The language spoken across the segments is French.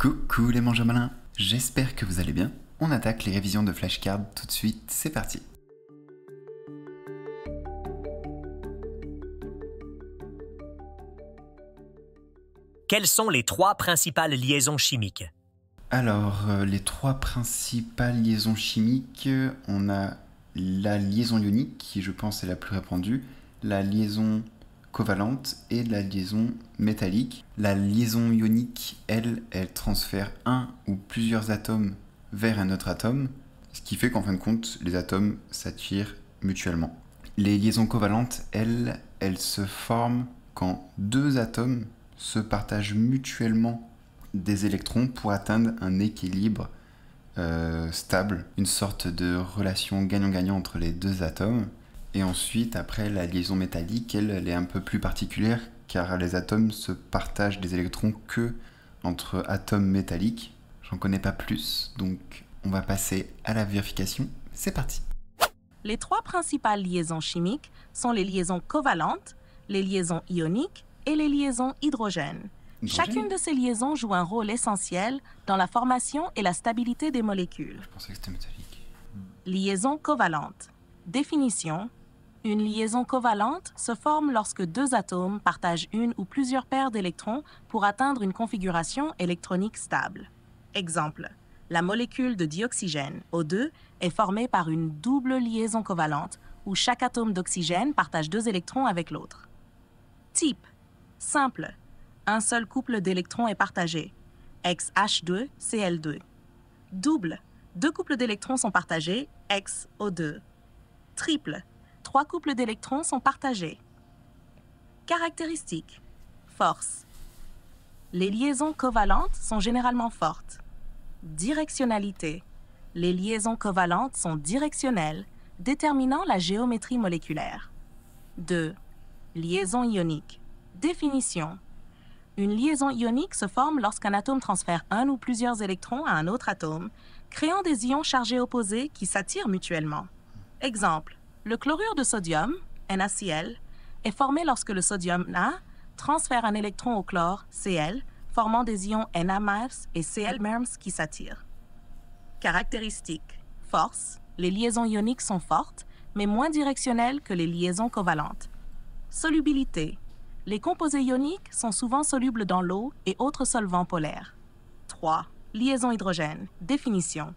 Coucou les mangeurs malins, j'espère que vous allez bien. On attaque les révisions de flashcards tout de suite, c'est parti. Quelles sont les trois principales liaisons chimiques Alors, euh, les trois principales liaisons chimiques, euh, on a la liaison ionique, qui je pense est la plus répandue, la liaison covalente et la liaison métallique. La liaison ionique, elle, elle transfère un ou plusieurs atomes vers un autre atome, ce qui fait qu'en fin de compte, les atomes s'attirent mutuellement. Les liaisons covalentes, elles, elles se forment quand deux atomes se partagent mutuellement des électrons pour atteindre un équilibre euh, stable, une sorte de relation gagnant-gagnant entre les deux atomes. Et ensuite, après, la liaison métallique, elle, est un peu plus particulière car les atomes se partagent des électrons que entre atomes métalliques. J'en connais pas plus, donc on va passer à la vérification. C'est parti. Les trois principales liaisons chimiques sont les liaisons covalentes, les liaisons ioniques et les liaisons hydrogènes. Chacune de ces liaisons joue un rôle essentiel dans la formation et la stabilité des molécules. Je pensais que c'était métallique. Liaison covalente. Définition une liaison covalente se forme lorsque deux atomes partagent une ou plusieurs paires d'électrons pour atteindre une configuration électronique stable. Exemple, la molécule de dioxygène, O2, est formée par une double liaison covalente où chaque atome d'oxygène partage deux électrons avec l'autre. Type Simple. Un seul couple d'électrons est partagé. XH2, Cl2. Double. Deux couples d'électrons sont partagés, XO2. Triple trois couples d'électrons sont partagés. Caractéristiques. Force. Les liaisons covalentes sont généralement fortes. Directionnalité. Les liaisons covalentes sont directionnelles, déterminant la géométrie moléculaire. 2. Liaison ionique. Définition. Une liaison ionique se forme lorsqu'un atome transfère un ou plusieurs électrons à un autre atome, créant des ions chargés opposés qui s'attirent mutuellement. Exemple le chlorure de sodium, NaCl, est formé lorsque le sodium Na transfère un électron au chlore, Cl, formant des ions Na- et Cl- qui s'attirent. Caractéristiques Force Les liaisons ioniques sont fortes, mais moins directionnelles que les liaisons covalentes. Solubilité Les composés ioniques sont souvent solubles dans l'eau et autres solvants polaires. 3. Liaison hydrogène. Définition.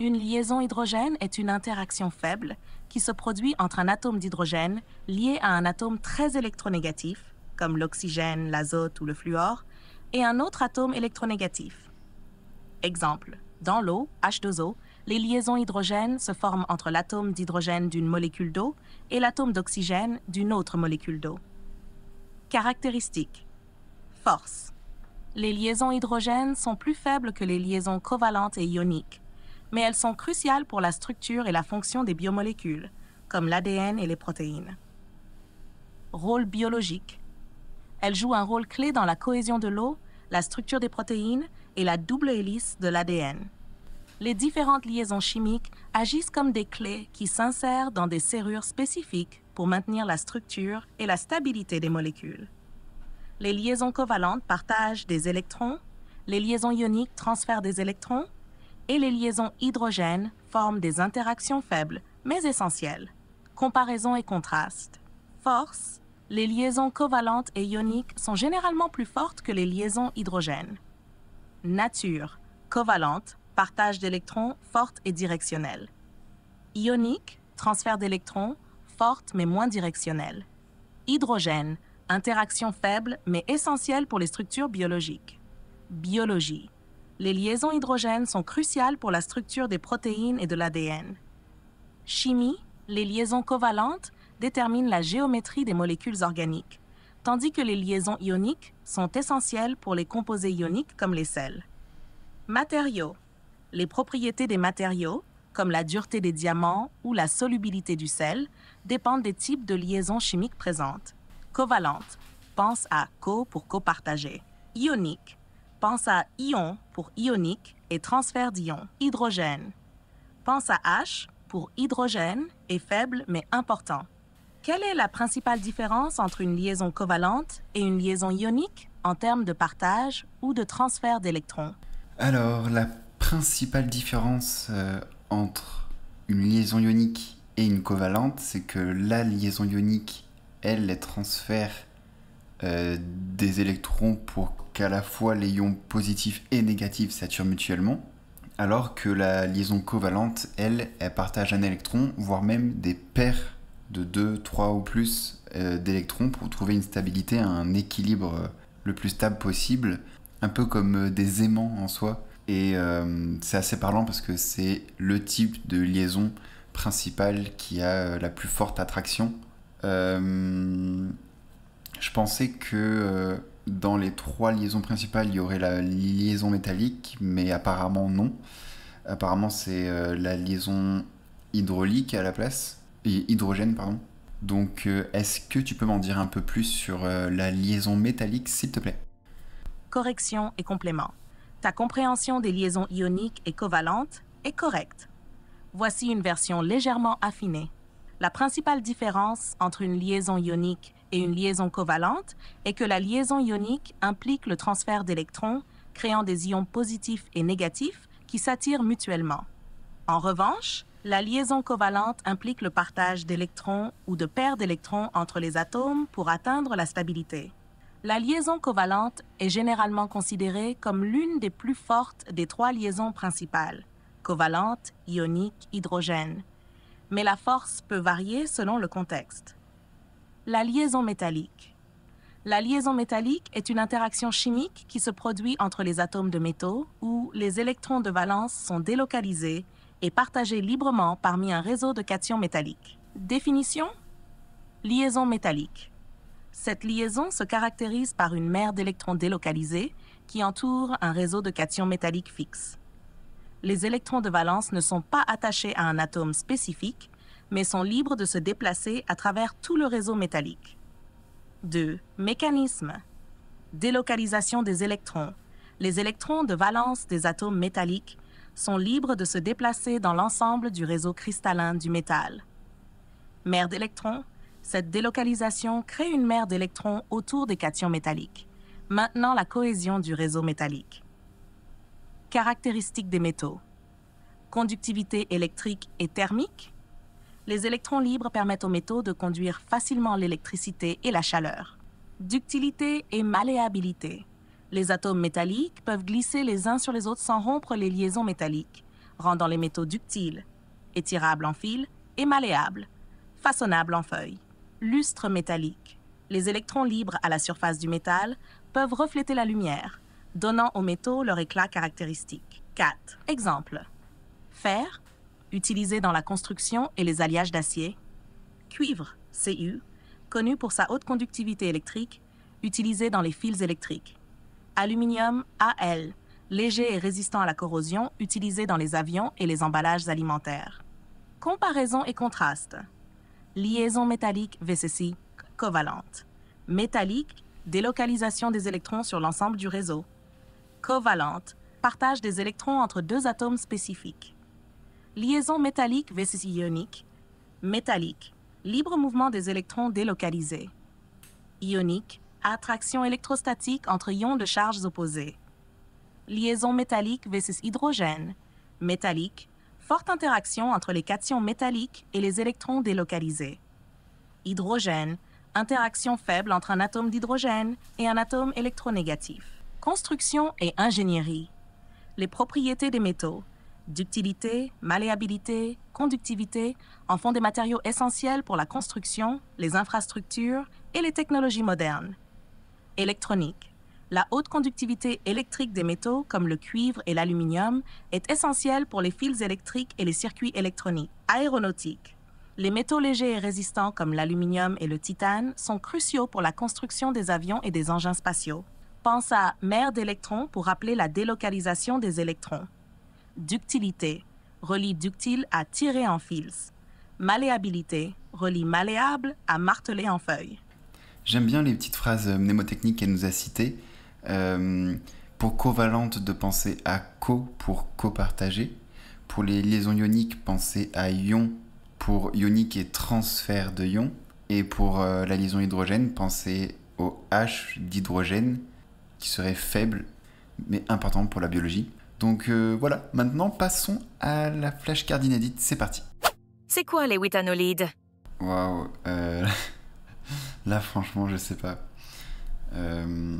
Une liaison hydrogène est une interaction faible qui se produit entre un atome d'hydrogène lié à un atome très électronégatif, comme l'oxygène, l'azote ou le fluor, et un autre atome électronégatif. Exemple, dans l'eau, H2O, les liaisons hydrogènes se forment entre l'atome d'hydrogène d'une molécule d'eau et l'atome d'oxygène d'une autre molécule d'eau. Caractéristiques. Force. Les liaisons hydrogènes sont plus faibles que les liaisons covalentes et ioniques mais elles sont cruciales pour la structure et la fonction des biomolécules, comme l'ADN et les protéines. Rôle biologique. Elles jouent un rôle clé dans la cohésion de l'eau, la structure des protéines et la double hélice de l'ADN. Les différentes liaisons chimiques agissent comme des clés qui s'insèrent dans des serrures spécifiques pour maintenir la structure et la stabilité des molécules. Les liaisons covalentes partagent des électrons, les liaisons ioniques transfèrent des électrons et les liaisons hydrogènes forment des interactions faibles, mais essentielles. Comparaison et contraste. Force. Les liaisons covalentes et ioniques sont généralement plus fortes que les liaisons hydrogènes. Nature. Covalente, partage d'électrons, forte et directionnelle. Ionique, transfert d'électrons, forte mais moins directionnelle. Hydrogène, interaction faible mais essentielle pour les structures biologiques. Biologie les liaisons hydrogènes sont cruciales pour la structure des protéines et de l'ADN. Chimie, les liaisons covalentes déterminent la géométrie des molécules organiques, tandis que les liaisons ioniques sont essentielles pour les composés ioniques comme les sels. Matériaux. Les propriétés des matériaux, comme la dureté des diamants ou la solubilité du sel, dépendent des types de liaisons chimiques présentes. Covalente. Pense à co pour copartager. Ionique Pense à ion pour ionique et transfert d'ions, hydrogène. Pense à H pour hydrogène et faible mais important. Quelle est la principale différence entre une liaison covalente et une liaison ionique en termes de partage ou de transfert d'électrons Alors, la principale différence euh, entre une liaison ionique et une covalente, c'est que la liaison ionique, elle, les transfère euh, des électrons pour qu'à la fois les ions positifs et négatifs s'attirent mutuellement, alors que la liaison covalente, elle, elle partage un électron, voire même des paires de 2, 3 ou plus euh, d'électrons pour trouver une stabilité, un équilibre euh, le plus stable possible, un peu comme des aimants en soi. Et c'est assez parlant parce que c'est le type de liaison principale qui a la plus forte attraction. Je pensais que euh, dans les trois liaisons principales, il y aurait la liaison métallique, mais apparemment non. Apparemment, c'est euh, la liaison hydraulique à la place, et hydrogène, pardon. Donc, euh, est-ce que tu peux m'en dire un peu plus sur la liaison métallique, s'il te plaît Correction et complément. Ta compréhension des liaisons ioniques et covalentes est correcte. Voici une version légèrement affinée. La principale différence entre une liaison ionique et une liaison covalente est que la liaison ionique implique le transfert d'électrons, créant des ions positifs et négatifs qui s'attirent mutuellement. En revanche, la liaison covalente implique le partage d'électrons ou de paires d'électrons entre les atomes pour atteindre la stabilité. La liaison covalente est généralement considérée comme l'une des plus fortes des trois liaisons principales, covalente, ionique, hydrogène. Mais la force peut varier selon le contexte. La liaison métallique. La liaison métallique est une interaction chimique qui se produit entre les atomes de métaux où les électrons de valence sont délocalisés et partagés librement parmi un réseau de cations métalliques. Définition Liaison métallique. Cette liaison se caractérise par une mer d'électrons délocalisés qui entoure un réseau de cations métalliques fixes. Les électrons de valence ne sont pas attachés à un atome spécifique, mais sont libres de se déplacer à travers tout le réseau métallique. 2. Mécanisme. Délocalisation des électrons. Les électrons de valence des atomes métalliques sont libres de se déplacer dans l'ensemble du réseau cristallin du métal. Mer d'électrons, cette délocalisation crée une mer d'électrons autour des cations métalliques, maintenant la cohésion du réseau métallique. Caractéristiques des métaux. Conductivité électrique et thermique, les électrons libres permettent aux métaux de conduire facilement l'électricité et la chaleur. Ductilité et malléabilité. Les atomes métalliques peuvent glisser les uns sur les autres sans rompre les liaisons métalliques, rendant les métaux ductiles, étirables en fil et malléables, façonnables en feuilles. Lustre métallique. Les électrons libres à la surface du métal peuvent refléter la lumière, donnant aux métaux leur éclat caractéristique. 4. Exemple. Fer, utilisé dans la construction et les alliages d'acier. Cuivre, CU, connu pour sa haute conductivité électrique, utilisé dans les fils électriques. Aluminium, AL, léger et résistant à la corrosion, utilisé dans les avions et les emballages alimentaires. Comparaison et contraste. Liaison métallique VCC, covalente. Métallique, délocalisation des électrons sur l'ensemble du réseau. Covalente, partage des électrons entre deux atomes spécifiques liaison métallique versus ionique, métallique, libre mouvement des électrons délocalisés, ionique, attraction électrostatique entre ions de charges opposées, liaison métallique versus hydrogène, métallique, forte interaction entre les cations métalliques et les électrons délocalisés, hydrogène, interaction faible entre un atome d'hydrogène et un atome électronégatif. Construction et ingénierie. Les propriétés des métaux, Ductilité, malléabilité, conductivité en font des matériaux essentiels pour la construction, les infrastructures et les technologies modernes. Électronique. La haute conductivité électrique des métaux comme le cuivre et l'aluminium est essentielle pour les fils électriques et les circuits électroniques. Aéronautique. Les métaux légers et résistants comme l'aluminium et le titane sont cruciaux pour la construction des avions et des engins spatiaux. Pense à mer d'électrons pour rappeler la délocalisation des électrons ductilité, relie ductile à tirer en fils. Malléabilité relie malléable à marteler en feuille. J'aime bien les petites phrases euh, mnémotechniques qu'elle nous a citées. Euh, pour covalente de penser à co pour copartager. Pour les liaisons ioniques, penser à ion pour ionique et transfert de ion. Et pour euh, la liaison hydrogène, penser au H d'hydrogène qui serait faible mais important pour la biologie. Donc euh, voilà, maintenant passons à la flashcard inédite, c'est parti. C'est quoi les witanolides Waouh, euh, là franchement je sais pas. Euh,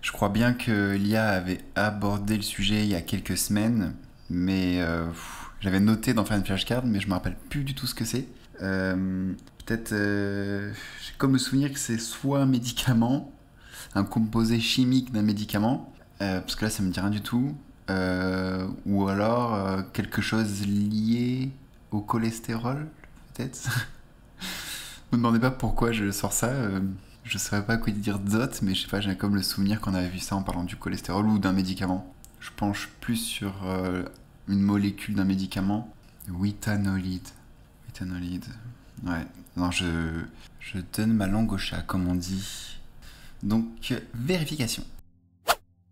je crois bien que l'IA avait abordé le sujet il y a quelques semaines, mais j'avais noté d'en faire une flashcard, mais je me rappelle plus du tout ce que c'est. Peut-être, j'ai comme le souvenir que c'est soit un médicament, un composé chimique d'un médicament, parce que là ça me dit rien du tout, euh, ou alors euh, quelque chose lié au cholestérol, peut-être. ne me demandez pas pourquoi je sors ça. Euh, je ne saurais pas quoi dire d'autre, mais je sais pas, j'ai comme le souvenir qu'on avait vu ça en parlant du cholestérol ou d'un médicament. Je penche plus sur une molécule d'un médicament. Witanolide. Witanolide. Ouais. Non, je, je donne ma langue au chat, comme on dit. Donc, vérification.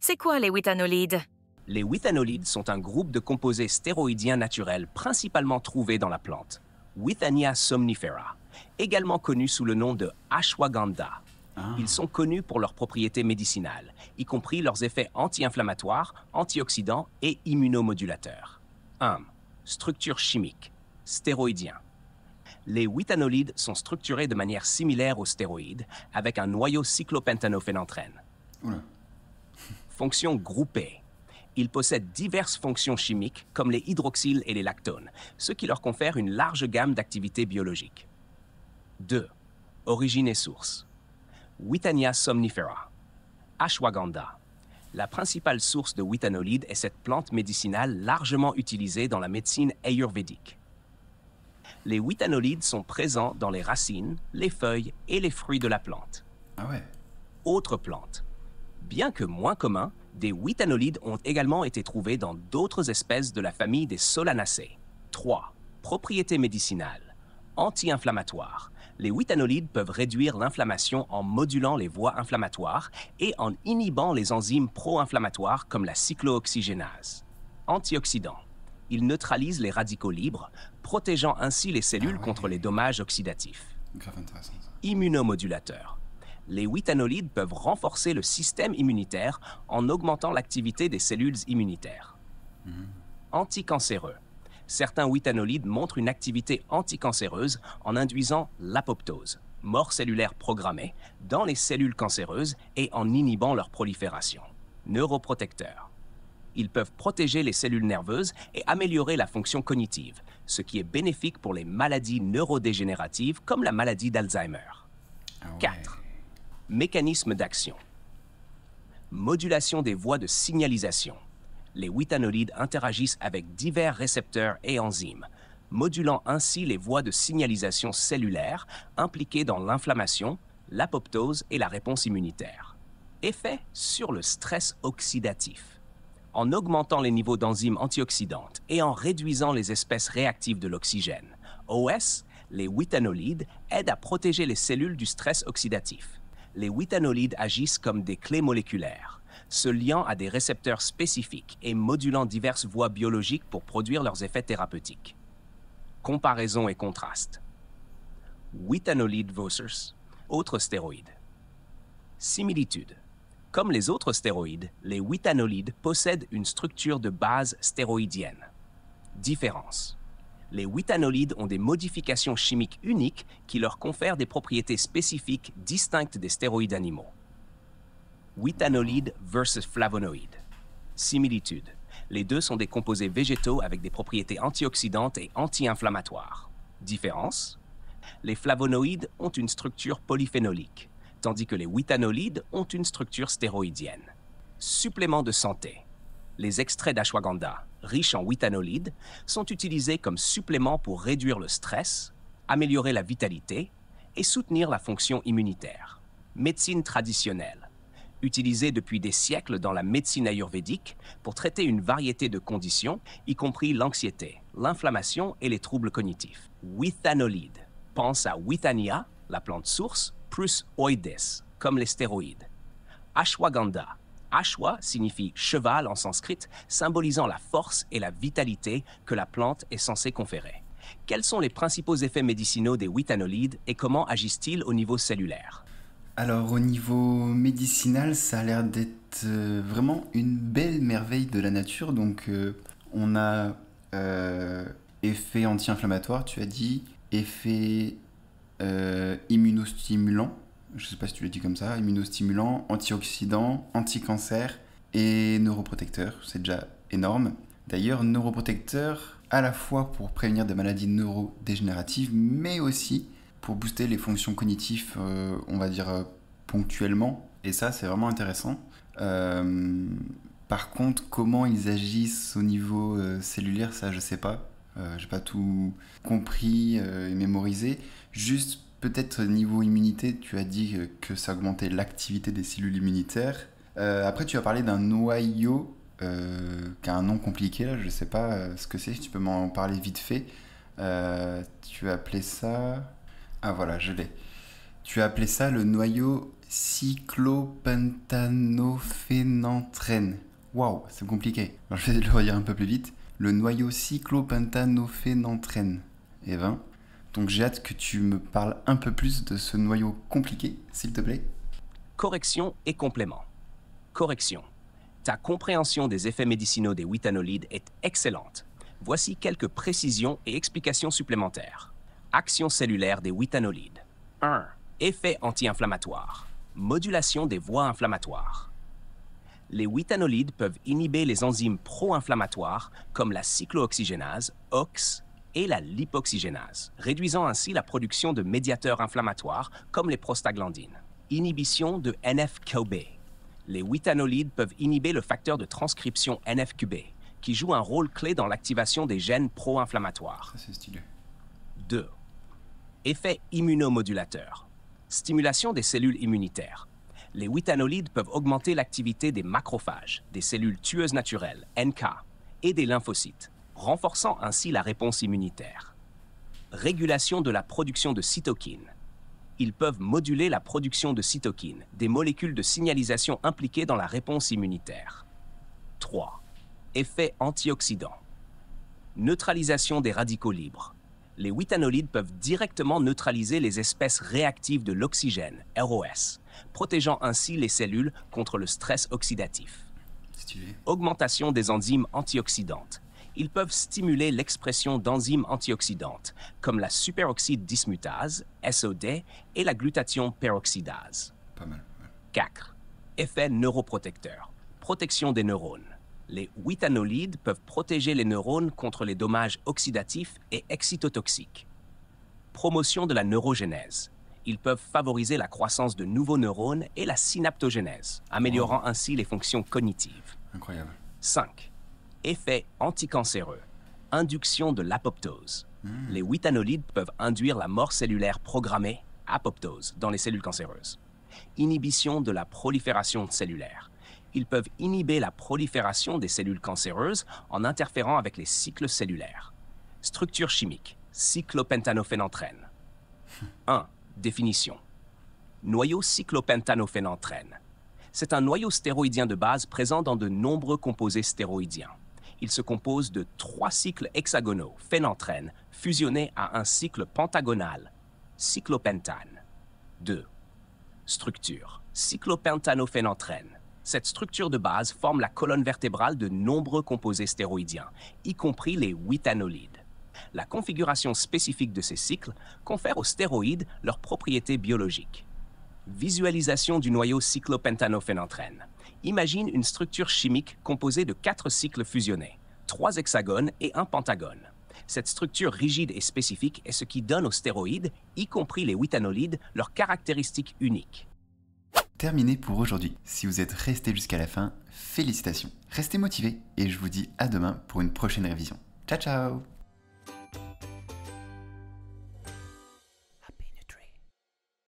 C'est quoi les witanolides les withanolides sont un groupe de composés stéroïdiens naturels principalement trouvés dans la plante, Withania somnifera, également connue sous le nom de ashwagandha. Ah. Ils sont connus pour leurs propriétés médicinales, y compris leurs effets anti-inflammatoires, antioxydants et immunomodulateurs. 1. Structure chimique. Stéroïdien. Les withanolides sont structurés de manière similaire aux stéroïdes, avec un noyau cyclopentanophénantraine. Fonction groupée. Ils possèdent diverses fonctions chimiques, comme les hydroxyles et les lactones, ce qui leur confère une large gamme d'activités biologiques. 2. Origine et source. Witania somnifera. Ashwagandha. La principale source de withanolide est cette plante médicinale largement utilisée dans la médecine ayurvédique. Les withanolides sont présents dans les racines, les feuilles et les fruits de la plante. Ah ouais. Autre plante. Bien que moins commun, des huitanolides ont également été trouvés dans d'autres espèces de la famille des solanacées. 3. Propriétés médicinales. Anti-inflammatoires. Les huitanolides peuvent réduire l'inflammation en modulant les voies inflammatoires et en inhibant les enzymes pro-inflammatoires comme la cyclooxygénase. Antioxydants. Ils neutralisent les radicaux libres, protégeant ainsi les cellules ah contre les dommages oxydatifs. Immunomodulateurs les huitanolides peuvent renforcer le système immunitaire en augmentant l'activité des cellules immunitaires. Hmm. Anticancéreux. Certains huitanolides montrent une activité anticancéreuse en induisant l'apoptose, mort cellulaire programmée, dans les cellules cancéreuses et en inhibant leur prolifération. Neuroprotecteurs. Ils peuvent protéger les cellules nerveuses et améliorer la fonction cognitive, ce qui est bénéfique pour les maladies neurodégénératives comme la maladie d'Alzheimer. Ah Mécanisme d'action. Modulation des voies de signalisation. Les witanolides interagissent avec divers récepteurs et enzymes, modulant ainsi les voies de signalisation cellulaire impliquées dans l'inflammation, l'apoptose et la réponse immunitaire. Effet sur le stress oxydatif. En augmentant les niveaux d'enzymes antioxydantes et en réduisant les espèces réactives de l'oxygène, OS, les witanolides aident à protéger les cellules du stress oxydatif les huitanolides agissent comme des clés moléculaires, se liant à des récepteurs spécifiques et modulant diverses voies biologiques pour produire leurs effets thérapeutiques. Comparaison et contraste. Huitanolide Vossers, autre stéroïde. Similitude. Comme les autres stéroïdes, les huitanolides possèdent une structure de base stéroïdienne. Différence les huitanolides ont des modifications chimiques uniques qui leur confèrent des propriétés spécifiques distinctes des stéroïdes animaux. Huitanolides versus flavonoïdes. Similitude. Les deux sont des composés végétaux avec des propriétés antioxydantes et anti-inflammatoires. Différence Les flavonoïdes ont une structure polyphénolique, tandis que les huitanolides ont une structure stéroïdienne. Supplément de santé les extraits d'ashwagandha, riches en withanolides, sont utilisés comme supplément pour réduire le stress, améliorer la vitalité et soutenir la fonction immunitaire. Médecine traditionnelle, utilisée depuis des siècles dans la médecine ayurvédique pour traiter une variété de conditions, y compris l'anxiété, l'inflammation et les troubles cognitifs. Withanolides, pense à withania, la plante source, plus oides, comme les stéroïdes. Ashwagandha, Ashwa signifie cheval en sanskrit, symbolisant la force et la vitalité que la plante est censée conférer. Quels sont les principaux effets médicinaux des huitanolides et comment agissent-ils au niveau cellulaire Alors au niveau médicinal, ça a l'air d'être euh, vraiment une belle merveille de la nature. Donc euh, on a euh, effet anti-inflammatoire, tu as dit, effet immunostimulant, je sais pas si tu l'as dit comme ça, immunostimulant, antioxydants, anticancer et neuroprotecteur, C'est déjà énorme. D'ailleurs, neuroprotecteur à la fois pour prévenir des maladies neurodégénératives, mais aussi pour booster les fonctions cognitives, euh, on va dire euh, ponctuellement. Et ça, c'est vraiment intéressant. Euh, par contre, comment ils agissent au niveau cellulaire, ça, je sais pas. j'ai pas tout compris et mémorisé. Juste Peut-être niveau immunité, tu as dit que ça augmentait l'activité des cellules immunitaires. Euh, après, tu as parlé d'un noyau euh, qui a un nom compliqué, là, je ne sais pas euh, ce que c'est, tu peux m'en parler vite fait. tu as appelé ça... Ah voilà, je l'ai. Tu as appelé ça le noyau cyclopentanophénantrène. Waouh, c'est compliqué. je vais le redire un peu plus vite. Le noyau cyclopentanophénantrène. Et eh ben. Donc j'ai hâte que tu me parles un peu plus de ce noyau compliqué, s'il te plaît. Correction et complément. Correction. Ta compréhension des effets médicinaux des huitanolides est excellente. Voici quelques précisions et explications supplémentaires. Action cellulaire des huitanolides. 1. Effet anti-inflammatoire. Modulation des voies inflammatoires. Les huitanolides peuvent inhiber les enzymes pro-inflammatoires comme la cyclooxygénase, OX, et la lipoxygénase, réduisant ainsi la production de médiateurs inflammatoires comme les prostaglandines. Inhibition de NF-QB. Les huitanolides peuvent inhiber le facteur de transcription nf qui joue un rôle clé dans l'activation des gènes pro-inflammatoires. 2. Effet immunomodulateur. Stimulation des cellules immunitaires. Les huitanolides peuvent augmenter l'activité des macrophages, des cellules tueuses naturelles, NK, et des lymphocytes, renforçant ainsi la réponse immunitaire. Régulation de la production de cytokines. Ils peuvent moduler la production de cytokines, des molécules de signalisation impliquées dans la réponse immunitaire. 3. Effet antioxydant. Neutralisation des radicaux libres. Les witanolides peuvent directement neutraliser les espèces réactives de l'oxygène, ROS, protégeant ainsi les cellules contre le stress oxydatif. Augmentation des enzymes antioxydantes, ils peuvent stimuler l'expression d'enzymes antioxydantes, comme la superoxyde dismutase, SOD, et la glutathion peroxydase. Pas mal. 4. Effet neuroprotecteur. Protection des neurones. Les huitanolides peuvent protéger les neurones contre les dommages oxydatifs et excitotoxiques. Promotion de la neurogenèse ils peuvent favoriser la croissance de nouveaux neurones et la synaptogénèse, améliorant ainsi les fonctions cognitives. Incroyable. 5. Effet anticancéreux. Induction de l'apoptose. Hmm. Les huitanolides peuvent induire la mort cellulaire programmée, apoptose, dans les cellules cancéreuses. Inhibition de la prolifération cellulaire. Ils peuvent inhiber la prolifération des cellules cancéreuses en interférant avec les cycles cellulaires. Structure chimique. Cyclopentanophénantraine. 1. Hmm. Définition. Noyau cyclopentanophénantraine. C'est un noyau stéroïdien de base présent dans de nombreux composés stéroïdiens. Il se compose de trois cycles hexagonaux, phénantrènes, fusionnés à un cycle pentagonal, cyclopentane. 2. Structure, cyclopentanophénantrène. Cette structure de base forme la colonne vertébrale de nombreux composés stéroïdiens, y compris les huitanolides la configuration spécifique de ces cycles confère aux stéroïdes leurs propriétés biologiques. Visualisation du noyau cyclopentanophène entraîne. Imagine une structure chimique composée de quatre cycles fusionnés, trois hexagones et un pentagone. Cette structure rigide et spécifique est ce qui donne aux stéroïdes, y compris les huitanolides, leurs caractéristiques uniques. Terminé pour aujourd'hui. Si vous êtes resté jusqu'à la fin, félicitations. Restez motivés et je vous dis à demain pour une prochaine révision. Ciao ciao